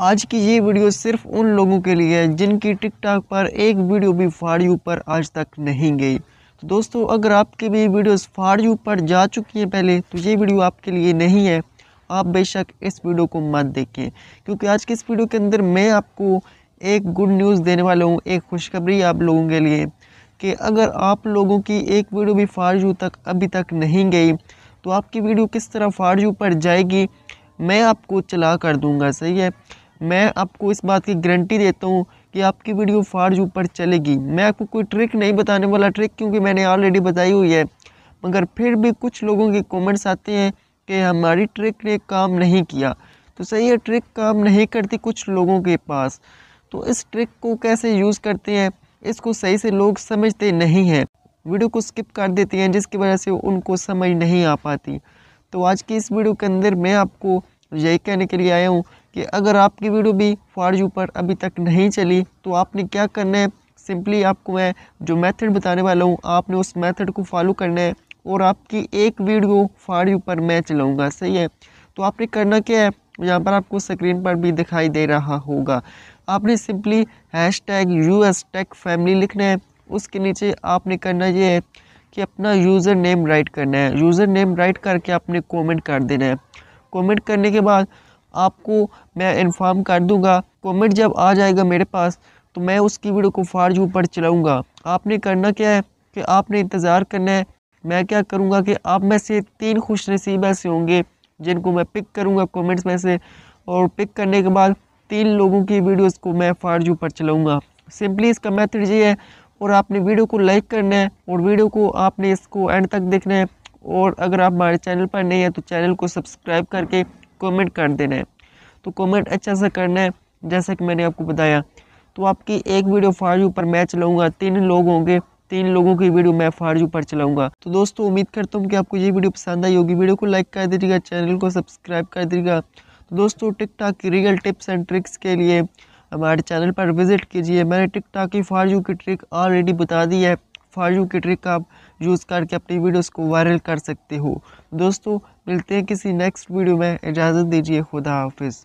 आज की ये वीडियो सिर्फ उन लोगों के लिए है जिनकी टिकटॉक पर एक वीडियो भी फाड़ यू पर आज तक नहीं गई तो दोस्तों अगर आपकी भी वीडियोस फाड़ यू पर जा चुकी हैं पहले तो ये वीडियो आपके लिए नहीं है आप बेशक इस वीडियो को मत देखें क्योंकि आज के इस वीडियो के अंदर मैं आपको एक गुड न्यूज़ देने वाला हूँ एक खुशखबरी आप लोगों के लिए कि अगर आप लोगों की एक वीडियो भी फाड़ यू तक अभी तक नहीं गई तो आपकी वीडियो किस तरह फाड़ यू पर जाएगी मैं आपको चला कर दूँगा सही है मैं आपको इस बात की गारंटी देता हूँ कि आपकी वीडियो फार्ज ऊपर चलेगी मैं आपको कोई ट्रिक नहीं बताने वाला ट्रिक क्योंकि मैंने ऑलरेडी बताई हुई है मगर फिर भी कुछ लोगों के कमेंट्स आते हैं कि हमारी ट्रिक ने काम नहीं किया तो सही है ट्रिक काम नहीं करती कुछ लोगों के पास तो इस ट्रिक को कैसे यूज़ करते हैं इसको सही से लोग समझते नहीं हैं वीडियो को स्किप कर देते हैं जिसकी वजह से उनको समझ नहीं आ पाती तो आज की इस वीडियो के अंदर मैं आपको तो यही कहने के लिए आया हूँ कि अगर आपकी वीडियो भी फॉर यू पर अभी तक नहीं चली तो आपने क्या करना है सिंपली आपको मैं जो मेथड बताने वाला हूँ आपने उस मेथड को फॉलो करना है और आपकी एक वीडियो फॉर यू पर मैं चलाऊँगा सही है तो आपने करना क्या है यहाँ पर आपको स्क्रीन पर भी दिखाई दे रहा होगा आपने simply hashtag U S tech family लिखना है उसके नीचे आपने करना ये है कि अपना यूज़र नेम राइट करना है यूज़र नेम राइट करके आपने कॉमेंट कर देना है कमेंट करने के बाद आपको मैं इन्फॉर्म कर दूंगा कमेंट जब आ जाएगा मेरे पास तो मैं उसकी वीडियो को फार यू पर चलाऊँगा आपने करना क्या है कि आपने इंतज़ार करना है मैं क्या करूँगा कि आप में से तीन खुश नसीब ऐसे होंगे जिनको मैं पिक करूँगा कमेंट्स में से और पिक करने के बाद तीन लोगों की वीडियोस को मैं फार्ज ऊपर पर चलाऊँगा सिंपली इसका मैथड ये है और आपने वीडियो को लाइक करना है और वीडियो को आपने इसको एंड तक देखना है और अगर आप हमारे चैनल पर नहीं हैं तो चैनल को सब्सक्राइब करके कमेंट कर देना है तो कमेंट अच्छा सा करना है जैसा कि मैंने आपको बताया तो आपकी एक वीडियो फारजू पर मैं चलाऊँगा तीन लोग होंगे तीन लोगों की वीडियो मैं फारजू पर चलाऊँगा तो दोस्तों उम्मीद करता हूँ कि आपको ये वीडियो पसंद आई होगी वीडियो को लाइक कर दीजिएगा चैनल को सब्सक्राइब कर दीजिएगा तो दोस्तों टिकटॉक की रियल टिप्स एंड ट्रिक्स के लिए हमारे चैनल पर विजिट कीजिए मैंने टिकटॉक की फारजू की ट्रिक ऑलरेडी बता दी है फॉर यू की ट्रिक का आप यूज़ करके अपनी वीडियोस को वायरल कर सकते हो दोस्तों मिलते हैं किसी नेक्स्ट वीडियो में इजाज़त दीजिए खुदा हाफिज़